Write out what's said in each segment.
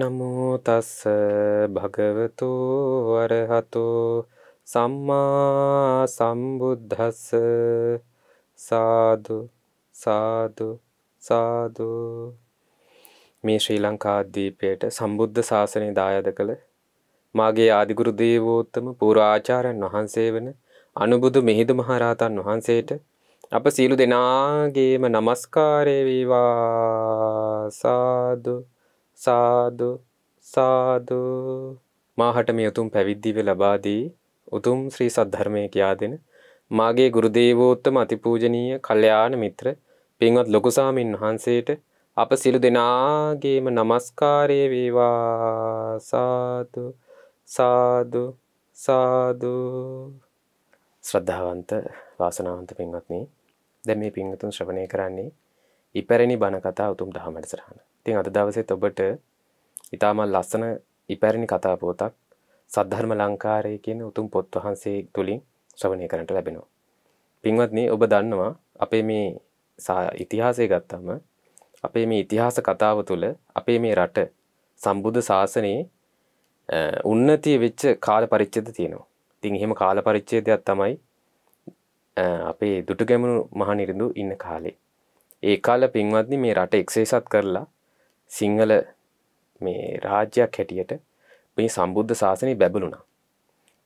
නමුතස්ස භගවතු වරහතු සම්මා සම්බුද්ධස්ස සාදු සාදු සාදු මේ ශ්‍රී ලංකාද්දීපයට සම්බුද්ධ ශාසනය දායද කළ මාගේ ආදිගුරු දේවෝත්තම පුරාචාරයන් වහන්සේ වන අනුබුදු මෙහිදු මහරහතන් වහන්සේට අප සීලු දෙනාගේම නමස්කාරය වේවා සාදු සාදු සාදු මාහට මේ උතුම් පැවිද්දිව ලබාදී උතුම් ශ්‍රී සද්ධර්මය කියා දෙන මාගේ ගුරුදේවෝත්තම අතිපූජනීය කල්යාණ මිත්‍ර පින්වත් ලොකු සාමින් වහන්සේට අප සිළු දෙනාගේම নমස්කාරය වේවා සාදු සාදු සාදු ශ්‍රද්ධාවන්ත වාසනාවන්ත පින්වත්නි දැන් මේ පින්වතුන් ශ්‍රවණය කරන්නේ ඉපැරණි බණ කතා උතුම් දහම් වැඩසටහන තින් අද දවසෙත් ඔබට ඉතාමත් ලස්සන ඉපැරණි කතා පොතක් සද්ධර්ම ලංකාරය කියන උතුම් පොත් වහන්සේ තුලින් ශ්‍රවණය කරන්නට ලැබෙනවා. පින්වත්නි ඔබ දන්නවා අපේ මේ ඉතිහාසය ගත්තම අපේ මේ ඉතිහාස කතාව තුළ අපේ මේ රට සම්බුද්ධ ශාසනයේ උන්නතිය වෙච්ච කාල පරිච්ඡේද තියෙනවා. ඉතින් එහෙම කාල පරිච්ඡේදයක් තමයි අපේ දුටුගැමුණු මහනිරිඳු ඉන්න කාලේ. ඒ කාල පින්වත්නි මේ රට එක්සේසත් කරලා සිංහල මේ රාජ්‍යයක් හැටියට මේ සම්බුද්ධ ශාසනය බැබලුණා.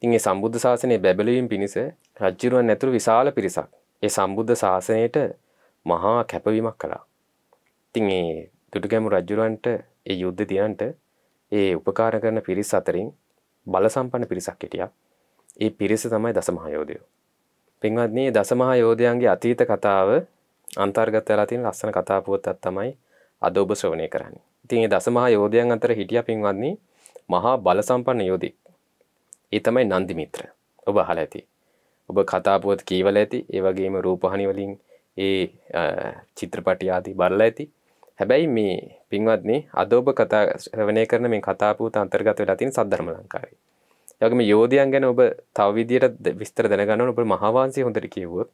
ඉතින් ඒ සම්බුද්ධ ශාසනය බැබලීම පිණිස රජ්ජුරුවන් නැතුළු විශාල පිරිසක් ඒ සම්බුද්ධ ශාසනයට මහා කැපවීමක් කළා. ඉතින් ඒ දුටුගැමුණු රජුරවන්ට ඒ යුද්ධ දිනන්ට ඒ උපකාර කරන පිරිස අතරින් බලසම්පන්න පිරිසක් හිටියා. ඒ පිරිස තමයි දසමහායෝධයෝ. පින්වත්නි දසමහායෝධයන්ගේ අතීත කතාව අන්තර්ගත වෙලා තියෙන ලස්සන කතා පුවතක් තමයි අද ඔබ ශ්‍රවණය කරන්නේ. ඉතින් මේ දසමහා යෝධයන් අතර හිටියා පින්වත්නි මහා බල සම්පන්න යෝධෙක්. ඒ තමයි නන්දි මිත්‍ර. ඔබ අහලා ඇති. ඔබ කතා පුවත් කියවලා ඇති. ඒ වගේම රූපහානි වලින් ඒ චිත්‍රපටි ආදී බලලා ඇති. හැබැයි මේ පින්වත්නි අද ඔබ කතා ශ්‍රවණය කරන මේ කතා පුවත් අන්තර්ගත වෙලා තියෙන සද්ධර්ම ලංකාවේ. යගම යෝධයන් ගැන ඔබ තව විදියට විස්තර දැනගන්න ඔබ මහාවංශය හොඳට කියවුවොත්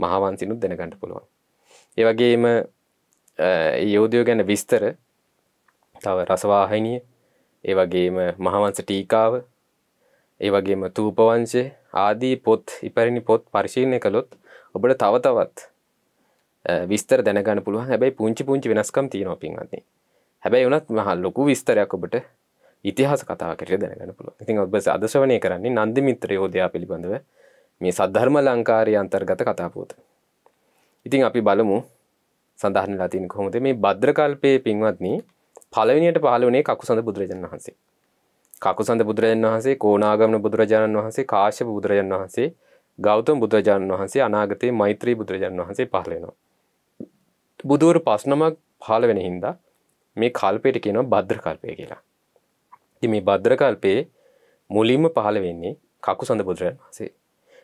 මහාවංශිනුත් දැනගන්න පුළුවන්. ඒ වගේම යෝධයෝ ගැන විස්තර තව රසවාහිනිය ඒවගේම මහවන්ස ටීකාව ඒවගේම තූපවංශය ආදී පොත් ඉපැරිණි පොත් පරිශීණය කළොත් ඔබට තව තවත් විස්තර දැනගන්න පුළුව හැබැයි පුංචි පුංචි වෙනස්කම් තියෙනව පින්වත්න්නේ හැබැයි වනත් මහල් ලොකු විස්තරයක් ඔබට ඉතිහාස කතා කර දැනගන්න පුළුව ඉතින් ඔබ අදශවනය කරන්නේ නන්දි මිත්‍ර යෝධයා පිළිබඳව මේ සද්ධර්ම ලංකාරය අන්තර්ගත කතාපෝත ඉතින් අපි බලමු සඳහන් ලතින කොහොමද මේ බද්‍රකල්පය පින්වත්නී පලවිනියට පහල වනේ කකු සඳ බුදුරජන් වහන්සේ. කකු සඳ බුදුරජන් වහන්සේ කෝනාගමන බුදුරජාණන් වහන්සේ කාශ්‍ය බුදුරජන් වහන්සේ ගෞතම බුදුරජාණන් වහන්සේ අනාගතයේ මෛත්‍රී බුදුරජන් වහන්සේ පහලෙනවා. බුදුවර පස්නමක් පහල වෙන හින්දා මේ කල්පයට කියනවා බද්‍ර කල්පය කියලා. ති මේ බද්‍ර කල්පයේ මුලින්ම පහළ වෙන්නේ කකු සඳ බුදුරජන් වහන්සේ.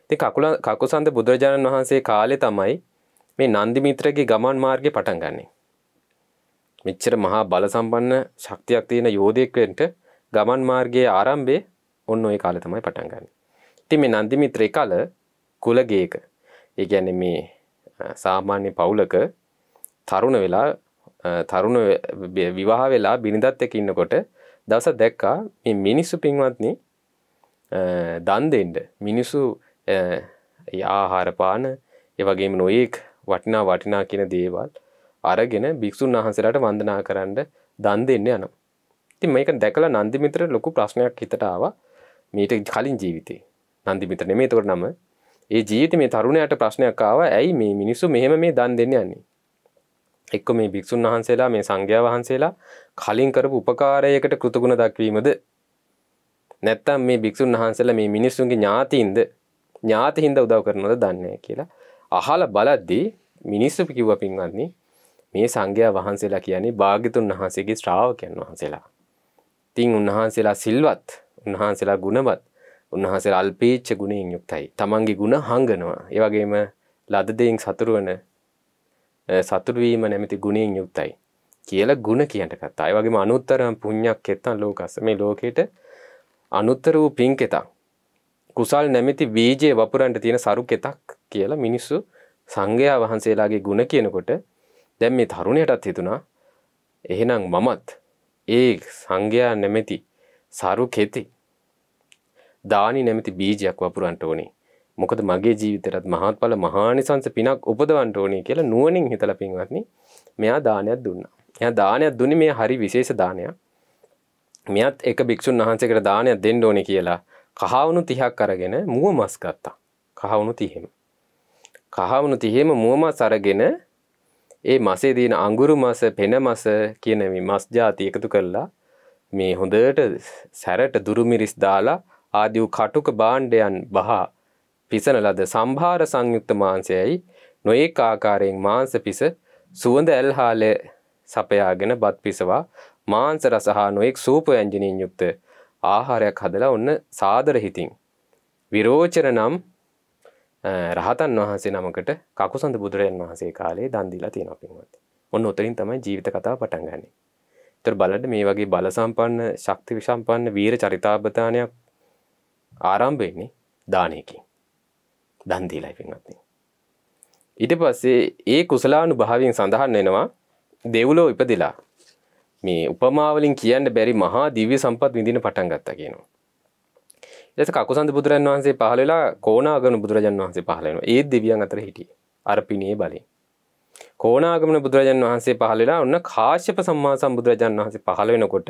ති කකුල කකු සඳ බුදුරජාණන් වහන්සේ කාලෙ තමයි මේ නන්දිමිත්‍රගේ ගමන් මාර්ගය පටන් ගන්නේ. මෙච්චර මහා බල සම්පන්න ශක්තියක් තියෙන යෝධයෙක්වෙන්ට ගමන් මාර්ගයේ ආරම්භය ඔන්න ඔය කාලෙ තමයි පටන් ගන්න. ඉතින් මේ නන්දිමිත්‍රේ කල කුලගේක. ඒ කියන්නේ මේ සාමාන්‍ය පවුලක තරුණ වෙලා තරුණ විවාහ වෙලා බිනිදත් එක්ක ඉන්නකොට දවස දැක්කා මේ මිනිස්සු පින්වත්නි දන් දෙන්න මිනිස්සු ආහාර පාන ඒ වගේම නොයේක් වටිනා වටිනා කියන දේවල් අරගෙන භික්‍ෂූන් වහන්සේලාට වන්දනා කරන්න දන් දෙන්න යන. ඉතින් මේක දැකලා නන්දිමිතර ලොකු ප්‍රශ්නයක් හිතටාව මීට කලින් ජීවිතේ නන්දිමිතර නෙමේ තොර නම ඒ ජීවිත මේ තරුණයට ප්‍රශ්නයක් ආව ඇයි මේ මිනිස්සු මෙහෙම මේ දන් දෙන්න යන්නේ එක්ක මේ භික්‍ෂූන් වහන්සේලා මේ සංඝයා වහන්සේලා කලින් කරපු උපකාරයකට කෘතගුණ දක්වීමද නැත්තම් මේ භික්‍ෂූන් වහන්සේලා මේ මිනිස්සුන්ගේ ඥාතීන්ද ඥාතිහින්ද උදව් කරනද දන්නේ කියලා අහල බලද්දී මිනිස්සු කිව්ව පින්වන්නේ මේ සංඝයා වහන්සේලා කියන්නේ භාග්‍යතුන් වහන්සේගේ ශ්‍රාවකයන් වහන්සේලා. තින් උන්වහන්සේලා සිල්වත් උන්වහන්සේලා ගුණවත් උන්වහන්සේලා අල්පේච්ච ගුණයෙන් යුක්තයි. තමන්ගේ ගුණ හංගනවා. ඒ වගේම ලද දෙයින් සතුරු වෙන සතුරු වීම නැමැති ගුණයෙන් යුක්තයි කියලා ගුණ කියන්ට කතා. ඒ වගේම අනුත්තරම් පුණ්‍යක් එත්තන් ලෝකස්ස මේ ලෝකෙට අනුත්තර වූ පින්කෙතක්. කුසල් නැමැති බීජය වපුරන්ට තියෙන සරුකෙතක් කියලා මිනිස්සු සංඝයා වහන්සේලාගේ ගුණ කියනකොට දැන් මේ තරුණයටත් හිතුණා එහෙනම් මමත් ඒ සංඝයා නැමැති සරු කෙති දානි නැමැති බීජයක් වපුරන්ට ඕනේ මොකද මගේ ජීවිතයටත් මහත්ඵල මහානිසංස පිනක් උපදවන්න ඕනේ කියලා නුවණින් හිතලා පින්වත්නි මෙයා දානයක් දුන්නා. එයා දානයක් දුන්නේ මේ හරි විශේෂ දානයක්. මෙයත් එක භික්ෂුන් වහන්සේකට දානයක් දෙන්න ඕනේ කියලා කහවණු 30ක් අරගෙන මුව මස් ගත්තා. කහවණු 30ම. කහවුණු තිහෙම මුවමත් සරගෙන ඒ මසේ දීන අංගුරු මස පෙන මස කියන මස් ජාති එකතු කරලා මේ හොඳට සැරට දුරුමිරිස් දාලා ආදි වූ කටුක බාණ්ඩයන් බහා පිසන ලද සම්භාර සංයුක්ත මාංශයයි නොඒක ආකාරයෙන් මාංශ පිස සුවඳ ඇල්හාලය සපයාගෙන බත් පිසවා මාංශ රස හා නොඑක් සූපයන්ජනීන් යුක්ත ආහාරයක් හදලා ඔන්න සාදර හිතින් විරෝචන නම් රහතන් වහන්සේ නමකට කකුසඳ බුදුරයන් වහන්සේ කාලේ දන්දිලා තියෙන පින්වත් ඔන්න උතරින් තමයි ජීවිත කතාව පටන් ගන්නේ තර බලට මේ වගේ බල සම්පන්න ශක්ති විසම්පන්න වීර චරිතාබධානයක් ආරම්භෙන්නේ දානයකින් දන්දීලයි පින්වත්න්නේ ඉට පස්සේ ඒ කුසලානු භාවින් සඳහන් වෙනවා දෙව්ලෝ ඉපදිලා මේ උපමාවලින් කියන්න බැරි මහා දිව්‍ය සම්පත් විඳින පටන් ගත්තා කියනවා. එස කකුසන්ද බුදුරන් වහන්සේ පහලලා කෝනාගන බුදුරජන් වහන්සේ පහලෙන ඒ දෙවියන් අතර හිටිය අරපිනේ බලින් කෝනාගමන බුදුරජන් වහන්සේ පහලලා ඔන්න කාශ්‍යප සම්මා සම්බුදුරජන් වහන්සේ පහළ වෙනකොට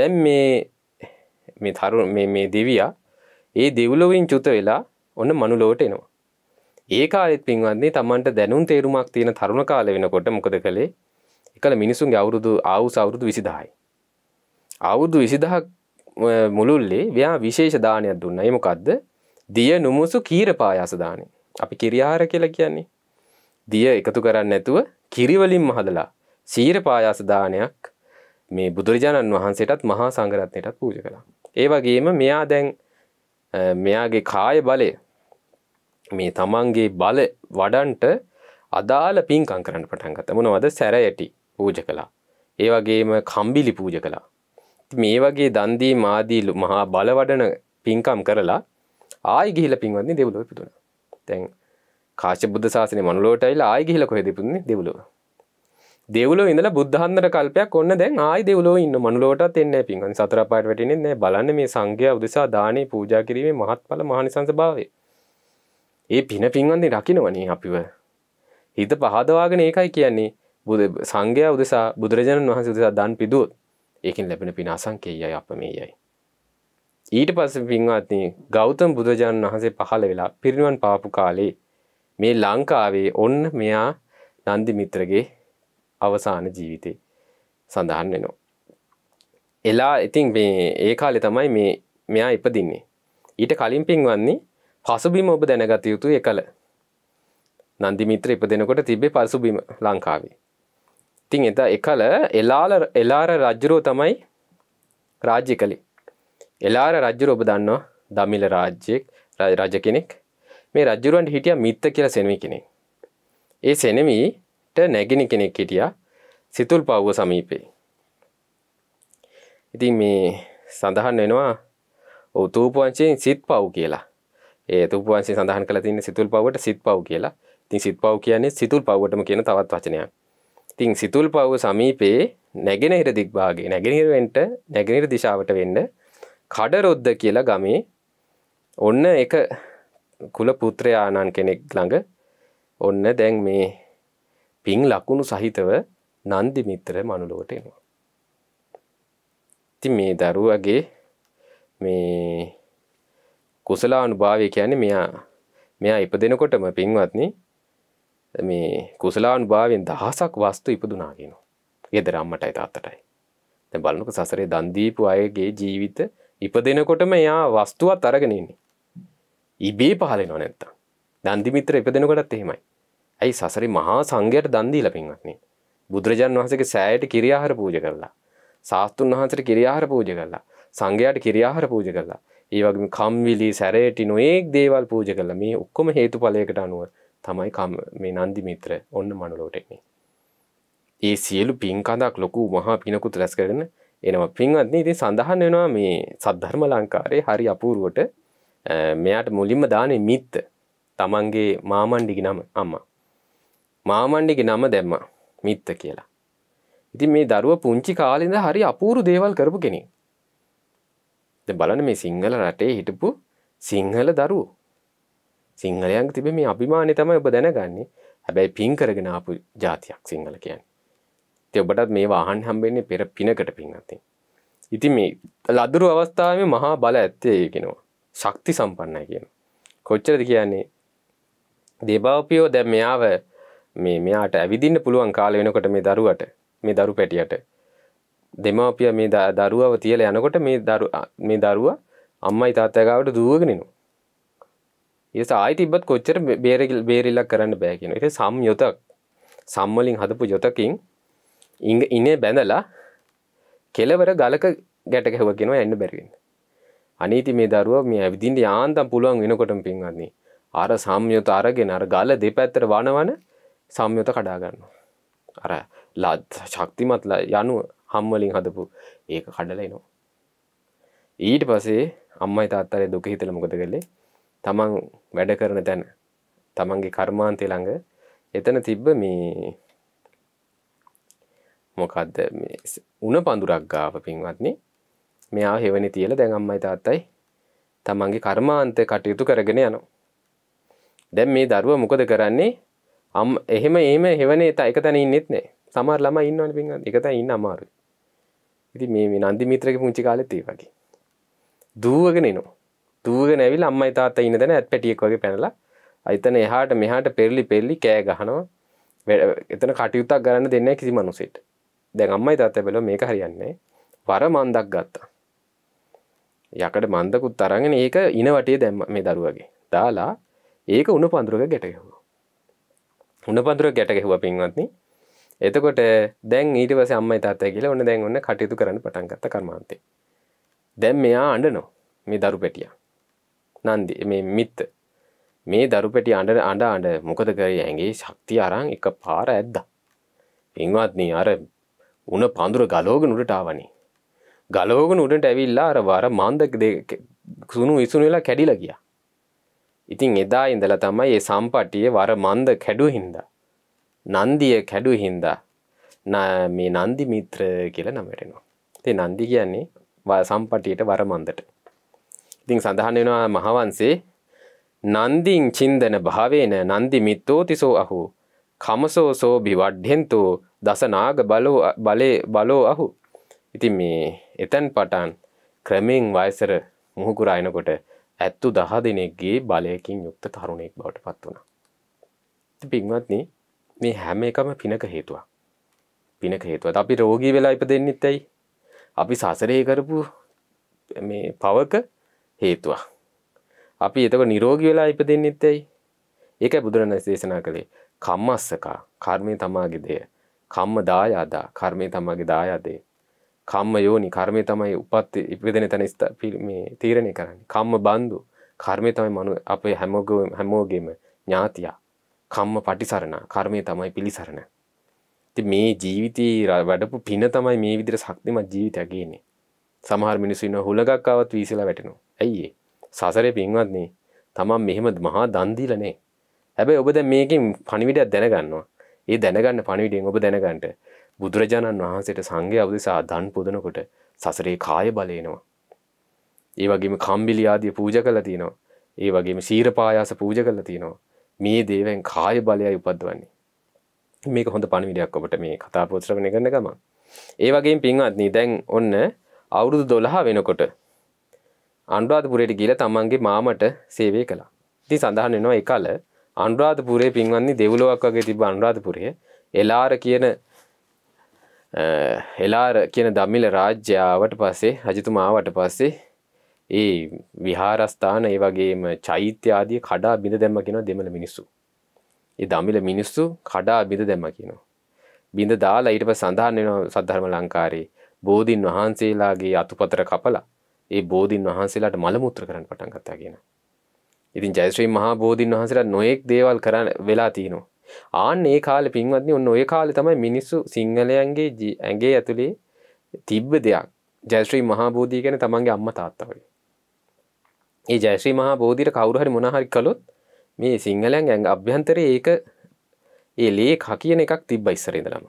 දැන් මේ මේ තරු මේ දෙවයා ඒ දෙව්ලොවින් චුත වෙලා ඔන්න මනුලෝට එනවා ඒ කාලෙත් පින්වන්නේ තමන්ට දැනුම් තේරුමක් තියෙන තරුණ කාල වෙනකොට මොකද කළේ එකල මිනිසුන් අවුරුදු ආවු සවුරුදු විසිදායි අවුරුදු විසිදහක් මුළුල්ලේ ව්‍යා විශේෂ දානයක් දුන්න එමකක්ද දිය නුමුසු කීර පායාසදානය අපි කිරියාර කියලා කියන්නේ දිය එකතු කරන්න ඇතුව කිරිවලින් මහදලා සීර පායාසදානයක් මේ බුදුරජාණන් වහන්සේටත් මහා සංගරත්නයටත් පූජ කළා ඒ වගේම මෙයා දැන් මෙයාගේ කාය බලය මේ තමන්ගේ බල වඩන්ට අදාළ පින්කං කරන්න පටන්ගත මොනවද සැරයටි පූජ කළා ඒ වගේම කම්බිලි පූජ කළා මේ වගේ දන්දී මාදීලු මහා බලවඩන පින්කම් කරලා ආයි ගිහිල පින්වන්නේ දෙවලෝ පිතුන තැන් කාශ බුද්ධ සාසනය මනුලෝටයිල ආයි ගිහිල කොහෙදපුන්නේ දෙවලෝ දෙවලෝ ඉඳලා බුද්ධහන්දර කල්පයක් ඔන්න දැන් ආයි දෙවලෝ ඉන්න මනුලෝටත් එන්න පින්ගන් සතර පාට වැටෙන්නේ නැහැ බලන්න මේ සංඝයා උදෙසා දානේ පූජා කිරීමේ මහත්ඵල මහානිසංස භාවය ඒ පින පින්වන්නේ රකින්නවනේ අපිව හිත පහදවාගෙන ඒකයි කියන්නේ බුදු සංඝයා උදෙසා බුදුරජාණන් වහන්සේ උදෙසා දන් පිදුවොත් ඒකෙන් ලැබෙන පිනාසංකේයයි අප මේ යයි. ඊට පස පින්වත්න ගෞතම බුදුජාණන් වහන්සේ පහළ වෙලා පිරිනිවන් පාපු කාලේ මේ ලංකාවේ ඔන්න මෙයා නන්දි මිත්‍රගේ අවසාන ජීවිතේ සඳහන් වෙනවා. එලා ඉතින් මේ ඒ කාලෙ තමයි මේ මෙයා ඉපදින්නේ. ඊට කලින් පින්වන්නේ පසුබිම ඔබ දැනගත යුතු එකල නන්දි මිත්‍ර ඉපදෙනකොට තිබේ පසුබිම ලංකාවේ තින් එත එකල එලාල එලාර රජ්ජුරෝ තමයි රාජ්‍ය කළේ එලාර රජ්ජුර ඔබ දන්නවා දමිල රාජ්‍යයෙක් රජ කෙනෙක් මේ රජ්ජුරුවන්ට හිටිය මිත්ත කියලා සෙනමි කෙනෙක් ඒ සෙනමීට නැගෙන කෙනෙක් හිටිය සිතුල් පව්ව සමීපේ ඉතින් මේ සඳහන් වෙනවා ඔතුූපවංශයෙන් සිත් පව් කියලා ඒ තුපුවන්සේ සඳහන් කල තින්න සිතුල් පවට සිත් පව් කියලා තින් සිත් පව් කියන්නේ සිතුල් පව්වටම කියන තවත් වචනයක් තින් සිතුල් පව්ව සමීපයේ නැගෙනහිර දික්භාගේ නැගෙනහිරවෙන්ට නැගෙනහිර දිශාවට වෙන්න කඩරොද්ද කියලා ගමේ ඔන්න එක කුල පුත්‍රයාණන් කෙනෙක් ළඟ ඔන්න දැන් මේ පිං ලකුණු සහිතව නන්දි මිත්‍ර මනුලොවට එනවා. ඉතින් මේ දරුවගේ මේ කුසලානුභාවය කියන්නේ මෙයා මෙයා ඉපදෙනකොටම පින්වත්නි මේ කුසලාන් භාවෙන් දහසක් වස්තු ඉපදුනාගෙන. ගෙදර අම්මටයි තාත්තටයි. දැන් බලනකො සසරේ දන් දීපු අයගේ ජීවිත ඉපදෙනකොටම එයා වස්තුවත් අරගෙන ඉන්නේ. ඉබේ පහල වෙනව නැත්තම්. දන් දිමිත්‍ර ඉපදෙනකොටත් එහෙමයි. ඇයි සසරේ මහා සංඝයට දන් දීලා පින්වත්නි. බුදුරජාන් වහන්සේගේ සෑයට කිරියාහාර පූජා කළා. සාස්තුන් වහන්සේට කිරියාහාර පූජ කළා. සංඝයාට කිරියාහාර පූජ කළා. ඒ වගේම කම්විලි, සැරේටි නොඑක් දේවල් පූජ කළා. මේ ඔක්කොම හේතුඵලයකට අනුව තමයි මේ නන්දි මිත්‍ර ඔන්න මනුලෝටෙක්නේ ඒ සියලු පින්කඳක් ලොකු මහා පිනකුත් රැස් කරන එනවා පින්වත්න්නේ ඉතින් සඳහන් වෙනවා මේ සද්ධර්ම ලංකාරේ හරි අපූරුවට මෙයාට මුලින්ම දානේ මිත්ත තමන්ගේ මාමණ්ඩිගේ නම අම්මා මාමණ්ඩිගේ නම දැම්මා මිත්ත කියලා ඉතින් මේ දරුව පුංචි කාලෙද හරි අපූරු දේවල් කරපු කෙනෙක් බලන මේ සිංහල රටේ හිටපු සිංහල දරුවෝ සිංහලයන් තිබ මේ අභිමානය තමයි ඔබ දැනගන්නේ හැබැයි පින් කරගෙන ආපු ජාතියක් සිංහල කියන්නේ. ඉතින් ඔබටත් මේ වාහන් හම්බෙන්නේ පෙර පිනකට පින් අතින්. ඉතින් මේ ලදරු අවස්ථාවේ මහා බල ඇත්තේ ඒ කියනවා. ශක්ති සම්පන්නයි කියනවා. කොච්චරද කියන්නේ දෙබාපියෝ දැන් මෙයාව මේ මෙයාට ඇවිදින්න පුළුවන් කාලය වෙනකොට මේ දරුවට මේ දරු පැටියට දෙමාපිය මේ දරුවව තියලා යනකොට මේ දරුවා අම්මයි තාත්තයා ගාවට දුවගෙන එනවා. ඉරිස ආයිතිබත් කොච්චර බේරගල් බේරිල්ලක් කරන්න බෑකෙන එක සම් යොතක් සම්මලින් හදපු යොතකින් ඉඟ ඉනේ බැඳලා කෙලවර ගලක ගැට ගැහවගෙන එන්න බැරිවෙන්න අනීති මේ දරුව මේ ඇවිදින්ට යාන්තම් පුළුවන් වෙනකොටම පින්වන්නේ අර සම්යොත අරගෙන අර ගල දෙපැත්තර වනවන සම්යොත කඩාගන්න අර ලත් ශක්තිමත්ලා යනු හම්වලින් හදපු ඒක කඩලයි නවා ඊට පසේ අම්මයි තාත්තරය දුක හිතල මොකද කළේ තමන් වැඩ කරන තැන තමන්ගේ කර්මාන්තය ළඟ එතන තිබ්බ මේ මොකක්ද උන පඳුරක් ගාව පින්වත්න්නේ මෙයා හෙවනි තියල දැන් අම්මයි තාත්තයි තමන්ගේ කර්මාන්තය කටයුතු කරගෙන යනවා දැන් මේ දරුව මොකද කරන්නේ අම් එහෙම ඒම හෙවනේ ත එක තැන ඉන්නෙත් නෑ සමර ළම ඉන්නවන පිහ එකත ඉන්න අමාරු ඉති මේ නන්දි මිත්‍රක පුංචි කාලෙත්තේ වගේ දුවගෙන නවා දුවග නැවිල් අම්මයි තාත්තා ඉන්න දැන ඇත් පැටියෙක් වගේ පැනලා අයිතන එහාට මෙහාට පෙරලි පෙල්ලි කෑ ගහනවා එතන කටයුත්තක් කරන්න දෙන්න කිසි මනුසෙට දැන් අම්මයි තාත්තා බැලුව මේක හරියන්නේ වර මන්දක් ගත්තා යකඩ මන්දකුත් අරගෙන ඒක ඉන වටේ දැම්ම මේ දරුවගේ දාලා ඒක උණ පඳුරක ගැටගැහුවා උණ පඳුර ගැටගැහුව පින්වත්න්නේ එතකොට දැන් ඊට පස අම්ම තාත කියල ඔන්න දැන් ඔන්න කටයුතු කරන්න පටන්ගත්ත කර්මාන්තේ. දැන් මෙයා අඩනෝ මේ දරු පැටියා නන්දි මේ මිත්ත මේ දරුපැටි අඩ අඩ අඩ මොකද කර ඇගේ ශක්තිය අරං එක පාර ඇද්ද. පින්වත්නී අර උන පඳුර ගලෝග නුටටාවනේ. ගලෝග නුඩට ඇවිල්ලා අර වර මන්දක සුණු ඉසුණු වෙලා කැඩිල ගිය. ඉතින් එදා ඉඳල තමයි ඒ සම්පටිය වර මන්ද කැඩු හින්ද. නන්දිය කැඩු හින්ද මේ නන්දි මිත්‍ර කියල නමටනවා. තේ නන්දි කියන්නේ සම්පටියට වර මන්දට ඉතින් සඳහන් වෙනවා මහවන්සේ නන්දිං චින්දන භාවේන නන්දි මිත්තෝතිසෝ අහු කමසෝ සෝ බිවඩ්හෙන්තෝ දසනාග බලෝ බලේ බලෝ අහු ඉතින් මේ එතැන් පටන් ක්‍රමෙන් වයසර මුහුකුරායනකොට ඇත්තු දහ දෙනෙක්ගේ බලයකින් යුක්ත තරුණෙක් බවට පත් වුණා. පින්වත්න මේ හැම එකම පිනක හේතුවක්. පිනක හේතුවත් අපි රෝගී වෙලා ඉප දෙන්නෙත් ඇයි. අපි සසරය කරපු මේ පවක හේතුවක්. අපි එතකොට නිරෝගී වෙලා ඉපදෙන්නෙත් ඇයි? ඒකයි බුදුරණන් දේශනා කළේ. කම්මස්සකා කර්මය තමාගේ දෙය. කම්ම දායාදා කර්මය තමාගේ දායාදේ. කම්ම යෝනි කර්මය තමයි උපත් ඉපදෙන තැන මේ තීරණය කරන්නේ. කම්ම බන්දු කර්මය තමයි මනු අපේ හැමෝගම හැමෝගෙම ඥාතියා. කම්ම පටිසරණ කර්මය තමයි පිළිසරණ. ඉතින් මේ ජීවිතේ වැඩපු පින තමයි මේ විදිහට ශක්තිමත් ජීවිතයක් ගේන්නේ. සමහර මිනිස්සු ඉන්නවා හුලඟක් ආවත් වීසලා වැටෙනවා. ඇයි සසරේ පින්වත්න්නේ තමන් මෙහෙම මහා දන්දීලනේ හැබැයි ඔබ දැ මේකින් පණිවිඩයක් දැනගන්නවා ඒ දැනගන්න පණිවිඩෙන් ඔබ දැනගන්නට බුදුරජාණන් වහන්සේට සංඝය අවදිසා දන් පුදනකොට සසරේ කාය බලයනවා ඒ වගේම කම්බිලියාදිය පූජ කළ තියනවා ඒ වගේම සීරපායාස පූජ කළ තියනවා මේ දේවෙන් කාය බලය උපද්වන්නේ මේක හොඳ පණිවිඩයක් ඔබට මේ කතා පොත්‍රවණය කරන ගම ඒ වගේ පින්වත්නී දැන් ඔන්න අවුරුදු දොළහා වෙනකොට අන්ුරාධපුරයට ගිල තමන්ගේ මාමට සේවය කළා ති සඳහන් වෙනවා එකල අන්ුරාධපුරේ පින්වන්නේ දෙවුලොවක් වගේ තිබ අන්ුරාධපුරය එලාර කියන එලාර කියන දම්මිල රාජ්‍යාවට පස්සේ රජතුමාවට පස්සේ ඒ විහාරස්ථාන ඒ වගේම චෛත්‍යආදිය කඩා බිඳ දැම්ම කියෙනවා දෙමළ මිනිස්සු. ඒ දමිල මිනිස්සු කඩා බිඳ දැම්ම කියනවා. බිඳ දාලා ඊටප සඳහන් වෙන සද්ධර්ම ලංකාරයේ බෝධීන් වහන්සේලාගේ අතුපතර කපලා ඒ බෝධීන් වහන්සේලාට මල මුත්‍ර කරන්න පටන් ගත්තා කියනවා. ඉතින් ජයශ්‍රී මහා බෝධීන් වහන්සේලා නොඑක් දේවල් කරන්න වෙලා තිනවා. ආන්න ඒ කාලේ පින්වත්නි ඔන්න ඔය කාලේ තමයි මිනිස්සු සිංහලයන්ගේ ඇඟේ ඇතුලේ තිබ්බ දෙයක්. ජයශ්‍රී මහා බෝධී කියන්නේ තමන්ගේ අම්මා තාත්තා වගේ. ඒ ජයශ්‍රී මහා බෝධීට කවුරු හරි මොනවා හරි කළොත් මේ සිංහලයන් ඇඟ අභ්‍යන්තරයේ ඒක ඒ ලේඛ කියන එකක් තිබ්බ ඉස්සර ඉඳලම.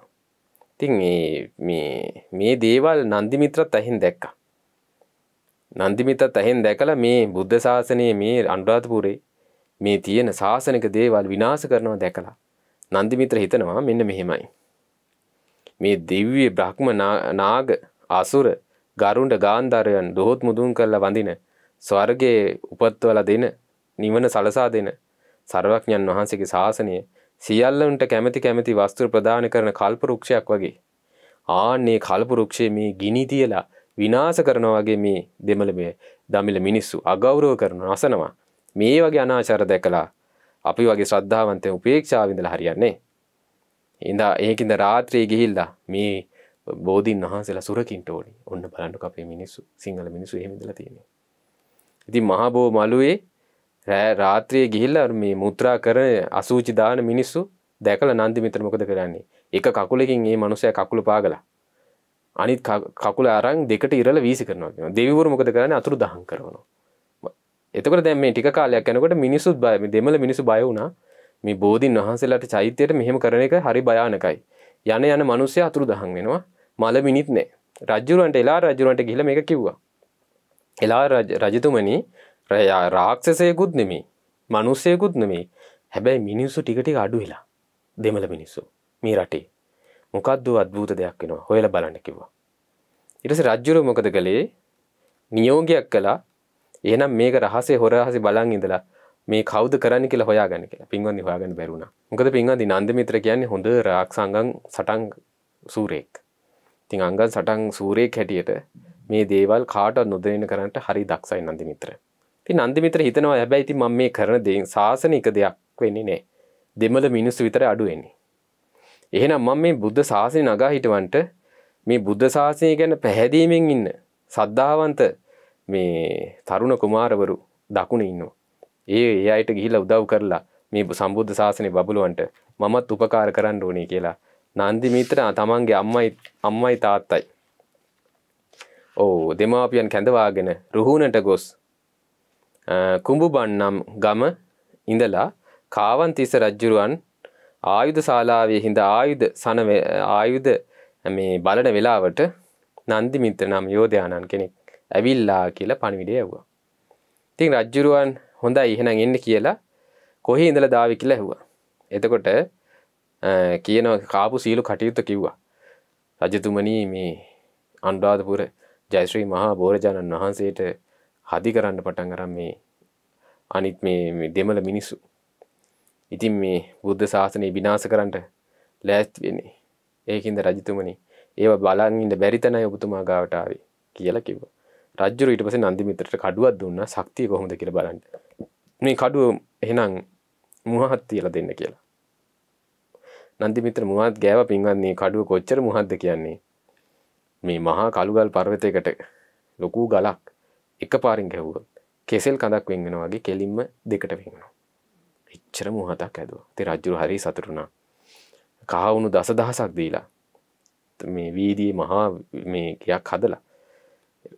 ඉතින් මේ මේ මේ දේවල් නන්දි මිත්‍රත් ඇහින් දැක්කා. නන්දිමිතත් ඇහෙන් දැකලා මේ බුද්ධ ශාසනයේ මේ අනුරාධපුරේ මේ තියෙන ශාසනික දේවල් විනාශ කරනවා දැකලා නන්දිමිත්‍ර හිතනවා මෙන්න මෙහෙමයි. මේ දිව්‍ය බ්‍රහ්ම නාග අසුර ගරුණ්ඩ ගාන්ධාරයන් දොහොත් මුදුන් කරලා වඳින ස්වර්ගයේ උපත්වල දෙන නිවන සලසා දෙන සර්වඥන් වහන්සේගේ ශාසනය සියල්ලන්ට කැමැති කැමැති වස්තු ප්‍රදාන කරන කල්ප වෘක්ෂයක් වගේ ආන්නේ කල්ප වෘක්ෂයේ මේ ගිනි තියලා විනාස කරනවාගේ මේ දෙමළ මේ දමිල මිනිස්සු අගෞරව කරන අසනවා මේ වගේ අනාචාර දැකලා අපි වගේ ශ්‍රද්ධාවන්තය උපේක්ෂාවිඳල හරියන්නේ ඉඳ ඒකින්ද රාත්‍රයේ ගිහිල්ලා මේ බෝධීන් වහන්සේලා සුරකින්ට ඕනි ඔන්න බලන්නු අපේ මිනිස්සු සිංහල මිනිසු හෙමිදල තියෙන ඉති මහබෝ මලුවේ රෑ රාත්‍රයේ ගිහිල්ල මේ මුත්‍රා කරන අසූචි දාන මිනිස්සු දැකල නන්දි මිත්‍ර මොකද කරන්නේ එක කකුලකින් ඒ මනුසය කකුළු පාගලා අනිත් කකුල අරං දෙකට ඉරල වීසි කරනවා දෙවිවර මොකද කරන අතුරු දහන් කරනවා එතකට දැම ටික කාලයක් යනකට මිනිසුත් බය දෙමල මිනිසු බය වුණා මේ බෝධීන් වහන්සේලාට චෛත්‍යයට මෙහෙම කරන එක හරි භයානකයි යන යන මනුස්සය අතුරු දහන් වෙනවා මල මිනිත් නෑ රජ්ජුරුවන්ට එලා රජුරන්ට ගිල මේ එක කිව්වා එලා රජතුමනි රයා රාක්ෂසයකුත් නෙමේ මනුස්සයකුත් නෙමේ හැබැයි මිනිස්සු ටිකටි අඩු වෙලා දෙමළ මිනිස්සු මේ රටේ මොකක්ද අද්භූත දෙයක් වෙනවා හොයලා බලන්න කිව්වා. ඊට පස්සේ රජුරු මොකද කළේ? නියෝගයක් කළා. එහෙනම් මේක රහසේ හොර රහසේ බලන් ඉඳලා මේ කවුද කරන්න කියලා හොයාගන්න කියලා පින්වන්දි හොයාගන්න බැරි වුණා. මොකද පින්වන්දි නන්දමිත්‍ර කියන්නේ හොඳ රාක්ෂාංගම් සටන් සූරෙක්. ඉතින් අංගම් සටන් සූරෙක් හැටියට මේ දේවල් කාටවත් නොදැනෙන කරන්නට හරි දක්ෂයි නන්දිමිත්‍ර. ඉතින් නන්දිමිත්‍ර හිතනවා හැබැයි ඉතින් මම මේ කරන දේ සාසනික දෙයක් වෙන්නේ නැහැ. දෙමළ මිනිස්සු විතර අඩු වෙන්නේ. එහෙනම් මම මේ බුද්ධ ශාසනය නගා හිටවන්ට මේ බුද්ධ ශාසනය ගැන පැහැදීමෙන් ඉන්න සද්ධාවන්ත මේ තරුණ කුමාරවරු දකුණ ඉන්නවා. ඒ ඒ අයට ගිහිලා උදව් කරලා මේ සම්බුද්ධ ශාසනය බබලුවන්ට මමත් උපකාර කරන්න ඕනේ කියලා. නන්දි මිත්‍ර තමන්ගේ අම්මයි අම්මයි තාත්තයි. ඕ දෙමාපියන් කැඳවාගෙන රුහුණට ගොස් කුඹුබන්නම් ගම ඉඳලා කාවන්තිස රජ්ජුරුවන් ආයුධ ශාලාවේ හිඳ ආයුධ සන ආයුධ මේ බලන වෙලාවට නන්දි මිත්‍ර නම් යෝධයානන් කෙනෙක් ඇවිල්ලා කියලා පණිවිඩය ඇහුවා. ඉතින් රජ්ජුරුවන් හොඳයි එහෙනම් එන්න කියලා කොහේ ඉඳලා දාවි කියලා ඇහුවා. එතකොට කියන කාපු සීලු කටයුතු කිව්වා. රජතුමනි මේ අනුරාධපුර ජයශ්‍රී මහා බෝරජාණන් වහන්සේට හදි කරන්න පටන් අරන් මේ අනිත් මේ දෙමළ මිනිස්සු ඉතින් මේ බුද්ධ ශාසනය විනාශ කරන්නට ලෑස්ති වෙන්නේ. ඒකින්ද රජතුමනි ඒව බලන් ඉන්න බැරි තැනයි ඔබතුමා ගාවට ආවේ කියලා කිව්වා. රජුර ඊට පස්සේ නන්දිමිත්‍රට කඩුවක් දුන්නා ශක්තිය කොහොමද කියලා බලන්න. මේ කඩුව එහෙනම් මුවහත් තියලා දෙන්න කියලා. නන්දිමිත්‍ර මුවත් ගෑව පින්වත්නි කඩුව කොච්චර මුවහත්ද කියන්නේ. මේ මහා කළුගල් පර්වතයකට ලොකු ගලක් එකපාරින් ගැහුවොත් කෙසෙල් කඳක් වෙන් වෙනවා වගේ කෙලින්ම දෙකට වෙන් වෙනවා. එච්චර මුහතක් ඇද ති රජ්ජුර හරි සතුරුණා කහවුණු දස දහසක් දීලා මේ වීදී මහා මේ ගයක් හදලා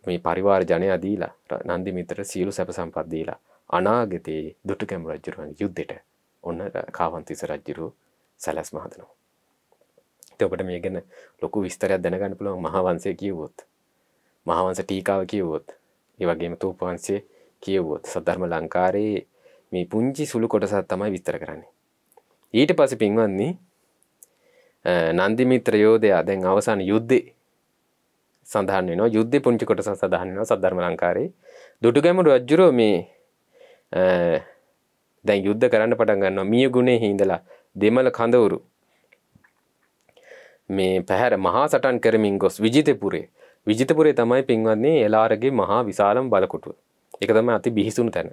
මේ පරිවාර ජනය අදීලා නන්දි මිතර සියලු සැප සම්පත්දීලා අනාගතයේ දුටකැම් රජ්ජුරුවන් යුද්ධෙට ඔන්න කාවන්තිස රජ්ජුරු සැලැස් මහදනවා ඔබට මේ ගැන ලොකු විස්තරයක් දැනගන්න පුළුවන් මහාවන්සේ කියවොත් මහාවන්ස ටීකාව කියවොත් ඒ වගේම තූපවන්සේ කියවොත් සද්ධර්ම ලංකාරයේ මේ පුංචි සුළු කොටසත් තමයි විස්තර කරන්නේ. ඊට පස පින්වන්නේ නන්දිමිත්‍ර යෝධයා දැන් අවසාන යුද්ධේ සඳහන් වෙනවා යුද්ධ පුංචි කොටස සඳහන් වෙනවා සද්ධර්ම ලංකාරේ දුටුගැමුණු රජුරෝ මේ දැන් යුද්ධ කරන්න පටන් ගන්නවා මියගුණෙහි ඉඳලා දෙමළ කඳවුරු මේ පැහැර මහා සටන් කරමින් ගොස් විජිතපුරේ විජිතපුරේ තමයි පින්වන්නේ එලාරගේ මහා විශාලම බලකොටුව. ඒක තමයි අති බිහිසුණු තැන.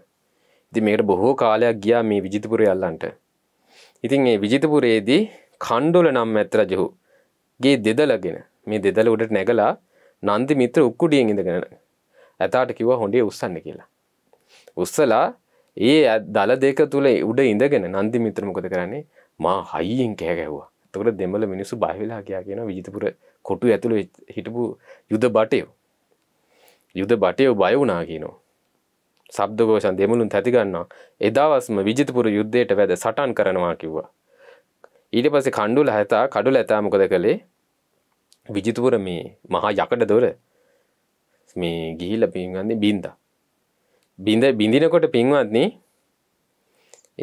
ඉතින් මේකට බොහෝ කාලයක් ගියා මේ විජිතපුරේ අල්ලන්ට. ඉතින් මේ විජිතපුරේදී කණ්ඩොල නම් ඇත රජුහු ගේ දෙදලගෙන මේ දෙදල උඩට නැගලා නන්දි මිත්‍ර උක්කුඩියෙන් ඉඳගෙන ඇතාට කිව්වා හොඬේ උස්සන්න කියලා. උස්සලා ඒ දල දෙක තුල උඩ ඉඳගෙන නන්දි මිත්‍ර මොකද කරන්නේ? මා හයියෙන් කෑ ගැහුවා. එතකොට දෙමළ මිනිස්සු බය වෙලා ගියා කියනවා විජිතපුර කොටු ඇතුළේ හිටපු යුද බටයෝ. යුද බටයෝ බය වුණා කියනවා. සබ්දඝෝෂන් දෙමුළුන් තැතිගන්නවා එදවස්ම විජිතපුර යුද්ධයට වැද සටන් කරනවා කිව්වා. ඊට පස්සේ කණ්ඩුල හැතා කඩුල ඇතා මොකද කළේ විජිතපුර මේ මහා යකඩ දොර මේ ගිහිල පින්ගන්නේ බින්ද. බිඳ බිඳිනකොට පින්වත්න්නේ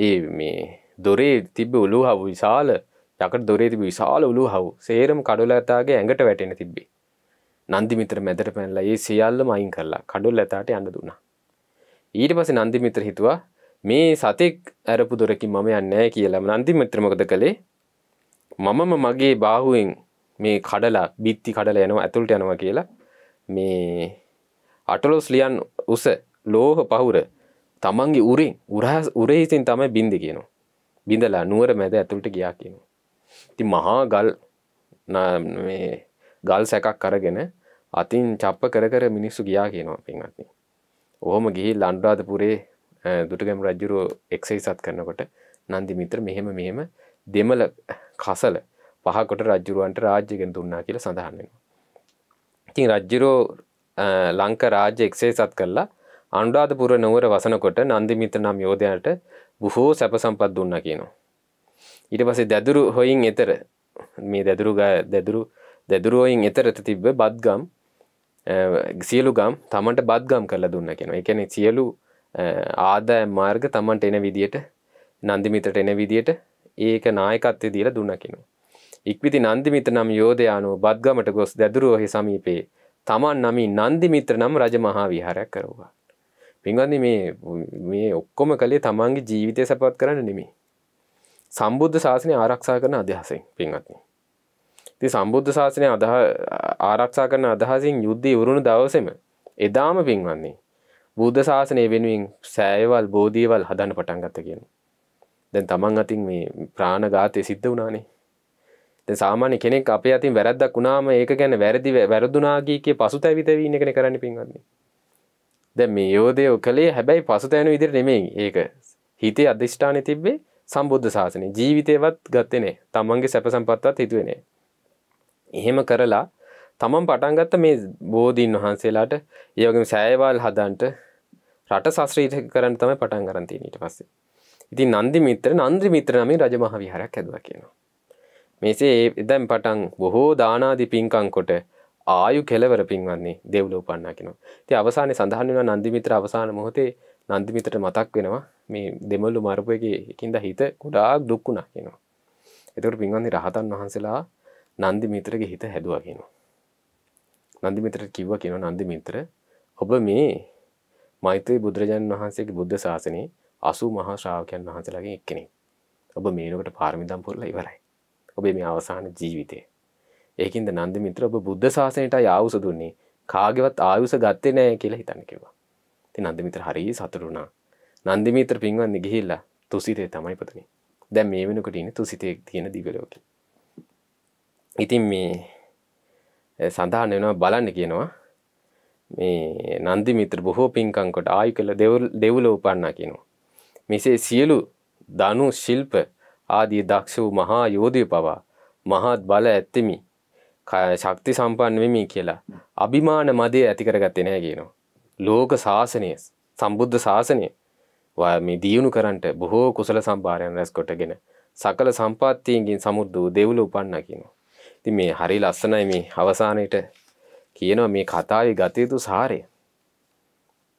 ඒ මේ දොරේ තිබ උළු හවු විශාල යකට දොරේ තිබ විශාල උළු හවු සේරම කඩුල ඇතාගේ ඇඟට වැටෙන තිබ්බේ නන්දිමිත්‍ර මැදට පැනලා ඒ සියල්ල මයින් කරලා කඩුල් ඇතාට අඳ දුනා ඊට පස නන්දිමිත්‍ර හිතුවා මේ සතෙක් ඇරපු දොරකින් මම යන්නෑ කියලම නන්දිමිත්‍රමකද කළේ මමම මගේ බාහුවෙන් මේ කඩලා බිත්ති කඩල යනවා ඇතුළට යනවා කියලා මේ අටලොස් ලියන් උස ලෝහ පහුර තමන්ගේ උරින් උරහස් උරේසින් තමයි බින්ද කියනවා බිඳලා නුවර මැද ඇතුළට ගියා කියනවා ති මහා ගල් ගල් සැකක් කරගෙන අතින් චප්ප කර කර මිනිස්සු ගියා කියනවා පින්වත්න්නේ ඕහොම ගිහිල් අන්ඩාධපුරේ දුටගම් රජ්ජුරෝ එක්සයිසත් කරනකොට නන්දි මිත්‍ර මෙහෙම මෙහෙම දෙමල කසල පහකොට රජ්ජුරුවන්ට රාජ්‍යගෙන් දුන්නා කියල සඳහන්නවා. ඉතින් රජ්ජුරෝ ලංක රාජ්‍ය එක්සේසත් කරලා අන්ඩාධපුර නොවර වසනකොට නන්දිමිත නම් යෝධයට බොහෝ සැප සම්පත් දුන්න කියනවා. ඊට පසේ දැදුරු හොයින් එතර මේ දැදුරු දැදුරු දැදුරුවෝයින් එතරට තිබ්බ බද්ගම් සියලු ගම් තමන්ට බද්ගම් කරලා දුන්න කෙන එකන සියලු ආදෑ මාර්ග තමන්ට එන විදියට නන්දිමිතට එන විදියට ඒක නායකත්වය දීලා දුන්න කෙනු. ඉක්විති නන්දිමිත නම් යෝධයානු බද්ගමට ගොස් දැදුරුවහි සමීපයේ තමන් නමින් නන්දිමිත්‍ර නම් රජමහා විහාරයක් කරවා. පින්ගන්නේ මේ මේ ඔක්කොම කළේ තමන්ගේ ජීවිතය සැපත් කරන්න නෙමේ. සම්බුද්ධ ශාසනය ආරක්ෂා කරන අදහසෙන් පින්වත්න්නේ. ති සම්බුද්ධ ශාසනය අදහ ආරක්ෂා කරන අදහසින් යුද්ධී වරුණු දවසම එදාම පින්වන්නේ. බුද්ධ ශාසනය වෙනුවෙන් සෑයවල් බෝධීවල් හදන්න පටන් ගත්ත කියන. දැන් තමන් අතින් මේ ප්‍රාණ ගාතය සිද්ධ වනානේ. දැන් සාමාන්‍ය කෙනෙක් අපේ අතින් වැරද්දක් වුණාම ඒක ගැන වැරදි වැරදුනාගී කිය පසුතැවිතවීන කෙන කරන්න පින්වන්නේ. දැන් මේ යෝධය කළේ හැබැයි පසුතැවෙන විදිහට නෙමෙයි. ඒක හිතේ අධිෂ්ඨානෙ තිබ්බේ සම්බුද්ධ ශාසනය. ජීවිතේවත් ගත්තේ නෑ. තමන්ගේ සැප සම්පත්තත් හිතුවේ නෑ. එහෙම කරලා තමන් පටන්ගත්ත මේ බෝධීන් වහන්සේලාට ඒවගේම සෑයවල් හදන්ට රට සස්්‍රීට කරන්න තමයි පටන් කරන්තිය ඊට පස්සේ ඉති නන්දි මිත්‍ර නන්ද්‍රි මිත්‍ර නමින් රජමහ විහරක් ඇදව කියනවා මෙසේ එදැම් පටන් බොහෝ දානාදි පින්කං කොට ආයු කෙලවර පින්වන්නේ දෙව්ලෝ පන්නා කෙනවා ති අවසානය සඳහන් වෙන නන්දිමිත්‍ර අවසාන මොහොතේ නන්දිමිත්‍ර මතක් වෙනවා මේ දෙමල්ලු මරපුයගේ එකින්ද හිත ගොඩාක් දුක්කුණක් කියෙනවා එතකට පින්වන්නේ රහතන් වහන්සේලා නන්දි මිත්‍රගේ හිත හැදුවා කියනවා. නන්දි මිත්‍රට කිව්වා කියනවා නන්දි මිත්‍ර ඔබ මේ මෛත්‍රී බුදුරජාණන් වහන්සේගේ බුද්ධ ශාසනයේ 80 මහා ශ්‍රාවකයන් වහන්සේලාගෙන් එක්කෙනෙක්. ඔබ මේනකට පාරමිතම් පුරලා ඉවරයි. ඔබේ මේ අවසාන ජීවිතය. ඒකින්ද නන්දි මිත්‍ර ඔබ බුද්ධ ශාසනයටයි ආයුෂ දුන්නේ කාගේවත් ආයුෂ ගත්තේ නැහැ කියලා හිතන්න කිව්වා. ඉතින් නන්දි මිත්‍ර හරිය සතුටු වුණා. නන්දි මිත්‍ර පින්වන්දි ගිහිල්ලා තුසිතේ තමයි පුතේ. දැන් මේ වෙනකොට ඉන්නේ තුසිතේ තියෙන දිවලෝකේ. ඉතින් මේ සඳහන් වෙනවා බලන්න කියනවා මේ නන්දි මිත්‍ර බොහෝ පින්කංකොට ආයු කළ දෙවුල උපන්නා කියනවා. මෙසේ සියලු දනු ශිල්ප ආදී දක්ෂ වූ මහා යෝධය පවා මහත් බල ඇත්තෙමි ශක්ති සම්පන්න වෙමි කියලා අභිමාන මදය ඇති කරගත්තේ නැහැ කියනවා. ලෝක ශාසනය සම්බුද්ධ ශාසනය මේ දියුණු කරන්නට බොහෝ කුසල සම්භාරයන් රැස් කොටගෙන සකල සම්පත්තියන්ගින් සමුද්ද වූ දෙවුල උපන්නා කියනවා. ඉතින් මේ හරි ලස්සනයි මේ අවසානයේට කියනවා මේ කතාවේ ගත යුතු සාරය.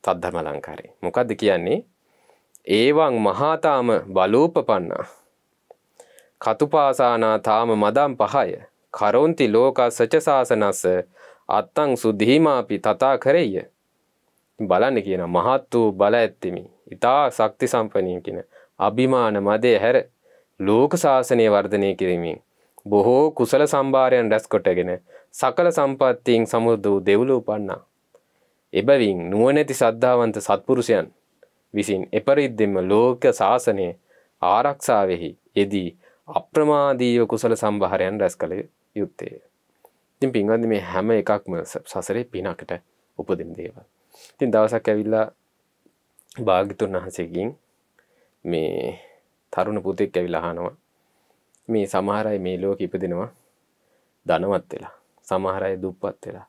සද්ධර්ම ලංකාරේ. මොකද්ද කියන්නේ? ඒවං මහාතාම බලෝපපන්නා. කතුපාසානා තාම මදම් පහය. කරොන්ති ලෝක සච සාසනස අත්තං සුද්ධීමාපි තථා කරෙය්‍ය. බලන්න කියන මහත් වූ බල ඇත්තෙමි. ඊතා ශක්ති සම්පන්නී කියන අභිමාන මදේ හැර ලෝක ශාසනය වර්ධනය කිරීමෙන් බොහෝ කුසල සම්භාරයන් රැස් කොටගෙන සකල සම්පත්තියෙන් සමුද වූ දෙවුල උපන්නා. එබැවින් නුවනැති සද්ධාවන්ත සත්පුරුෂයන් විසින් එපරිද්දෙම ලෝක ශාසනය ආරක්ෂාවෙහි යෙදී අප්‍රමාදීව කුසල සම්භාරයන් රැස් කළ යුත්තේ. ඉතින් පින්වන්ද මේ හැම එකක්ම සසරේ පිනකට උපදින දේවල්. ඉතින් දවසක් ඇවිල්ලා භාගිතුන් වහන්සේකින් මේ තරුණ පුතෙක් ඇවිලහනවා මේ සමහරයි මේ ලෝක ඉපදෙනවා ධනවත් වෙලා සමහරයි දුප්පත් වෙලා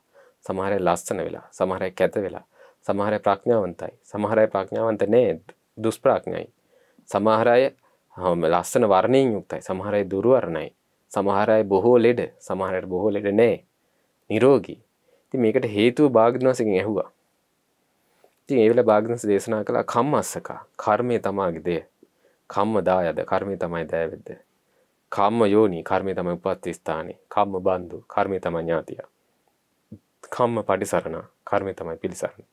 සමහරයි ලස්සන වෙලා සමහරයි කැත වෙලා සමහරයි ප්‍රඥාවන්තයි සමහරයි ප්‍රඥාවන්ත නෑ දුෂ්ප්‍රඥයි සමහරයි ලස්සන වර්ණයෙන් යුක්තයි සමහරයි දුර්වර්ණයි සමහරයි බොහෝ ලෙඩ සමහරයට බොහෝ ලෙඩ නෑ නිරෝගී ඉතින් මේකට හේතුව භාග්‍යවන්තසින් ඇහුවා ඉතින් ඒ වෙලාව භාග්‍යවන්ත දේශනා කළා කම්මස්සක කර්මය තමාගේ දෙය කම්ම දායද කර්මය තමයි දෑවෙද්ද කම්ම යෝනී කර්මය තම උපත්ති ස්ථානය කම්ම බන්ධු කර්මය තම ඥාතිය කම්ම පටිසරණ කර්මය තමයි පිළිසරණ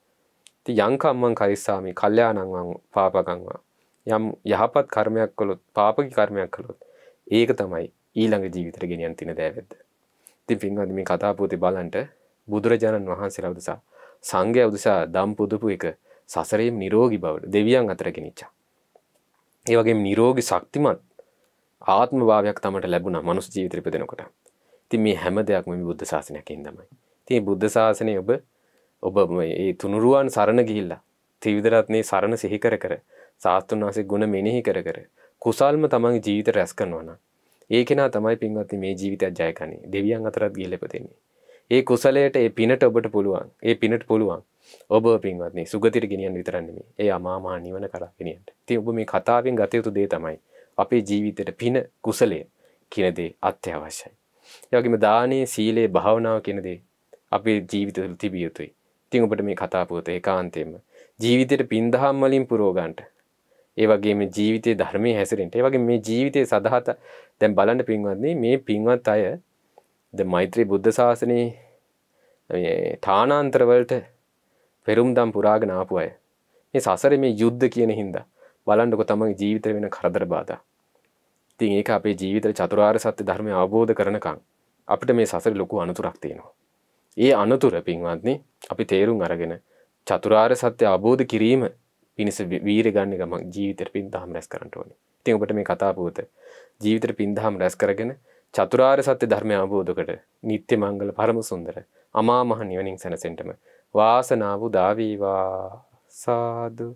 ති යංකම්මන් කරිස්සාමි කල්්‍යයානංවන් පාපගංවා යම් යහපත් කර්මයක් කොළොත් පාපකි කර්මයක් කළොත් ඒක තමයි ඊළඟ ජීවිතර ගෙනියන් තින දෑවෙද ති පින්වද මේ කතාපූති බලන්ට බුදුරජාණන් වහන්සේ අවදසා සංගය අවදසා දම් පුදපු එක සසරයම් නිරෝගි බවට දෙවියන් අතර ගෙනනිච්චා ඒවගේ නිරෝගි ශක්තිමත් ආත්ම භාවයක් තමට ලැබුණ මනුස් ජීවිතරිප දෙනකොට ති මේ හැම දෙයක් මෙම බුද්ධ ශාසනයකින් තමයි තිය බුද්ධ ශාසනය ඔබ ඔබ ඒ තුනුරුවන් සරණ ගිහිල්ලා තිවිදරත්නේ සරණ සිහිකර කර සාස්තුන් වහසේ ගුණ මෙනෙහි කර කර කුසල්ම තමන් ජීවිත රැස් කරනවන ඒ කෙනා තමයි පින්වත්ති මේ ජීවිතයක් ජයකනේ දෙවියන් අතරත් ගිලපතෙන්නේ ඒ කුසලයට ඒ පිනට ඔබට පුළුවන් ඒ පිනට පුළුවන් ඔබ පින්වත්න්නේ සුගතිර ගෙනියන් විතරන්නේ ඒ අමාමා නිවන කරා ගෙනියන්ට ති ඔබ මේ කතාවෙන් ගතයුතු දේ තමයි අපේ ජීවිතයට පින කුසලය කියනදේ අත්‍යවශ්‍යයි. යවගේම දානය සීලේ භාවනාව කියනදේ අපේ ජීවිත තුළ තිබිය යුතුයි. ඉතින් ඔබට මේ කතාපුවත ඒකාන්තයෙන්ම ජීවිතයට පින්දහම් වලින් පුරෝගන්ට ඒ වගේම ජීවිතයේ ධර්මයේ හැසිරෙන්න. ඒ වගේ මේ ජීවිතයේ සදාත දැන් බලන්න පින්වත්නි මේ පින්වත් අය ද මෛත්‍රී බුද්ධ ශාසනයේ මේ ඨානාන්තර වලට පෙරුම්දම් පුරාගෙන ආපු අය. මේ සසරේ මේ යුද්ධ කියන හින්දා බලන්නකො තමන් ජීවිතය වෙන කරදර බාධා ඉතින් ඒක අපේ ජීවිතය චතුරාර් සත්‍ය ධර්මය අවබෝධ කරනකං අපිට මේ සසර ලොකු අනතුරක් තියෙනවා. ඒ අනතුර පින්වත්නි අපි තේරුම් අරගෙන චතුරාර් සත්‍ය අවබෝධ කිරීම පිණිස වීර ගන්න ගම ජීවිතර පින්දහම් රැස් කරට ඕනි ඉතින් ඔබට මේ කතාපූත ජීවිතර පින්දහම් රැස් කරගෙන චතුරාර් සත්‍ය ධර්මය අවබෝධකට නිත්‍ය මංගල පරම සුන්දර අමා මහ නිවනින් සැනසෙන්ටම වාසනාව දාවීවා සාදු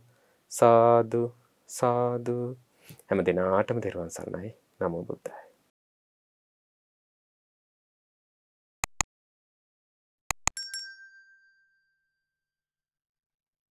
සාදු සාදු හැම දෙනාටම දෙරුවන් සන්නයි නමෝ බුද්ධයි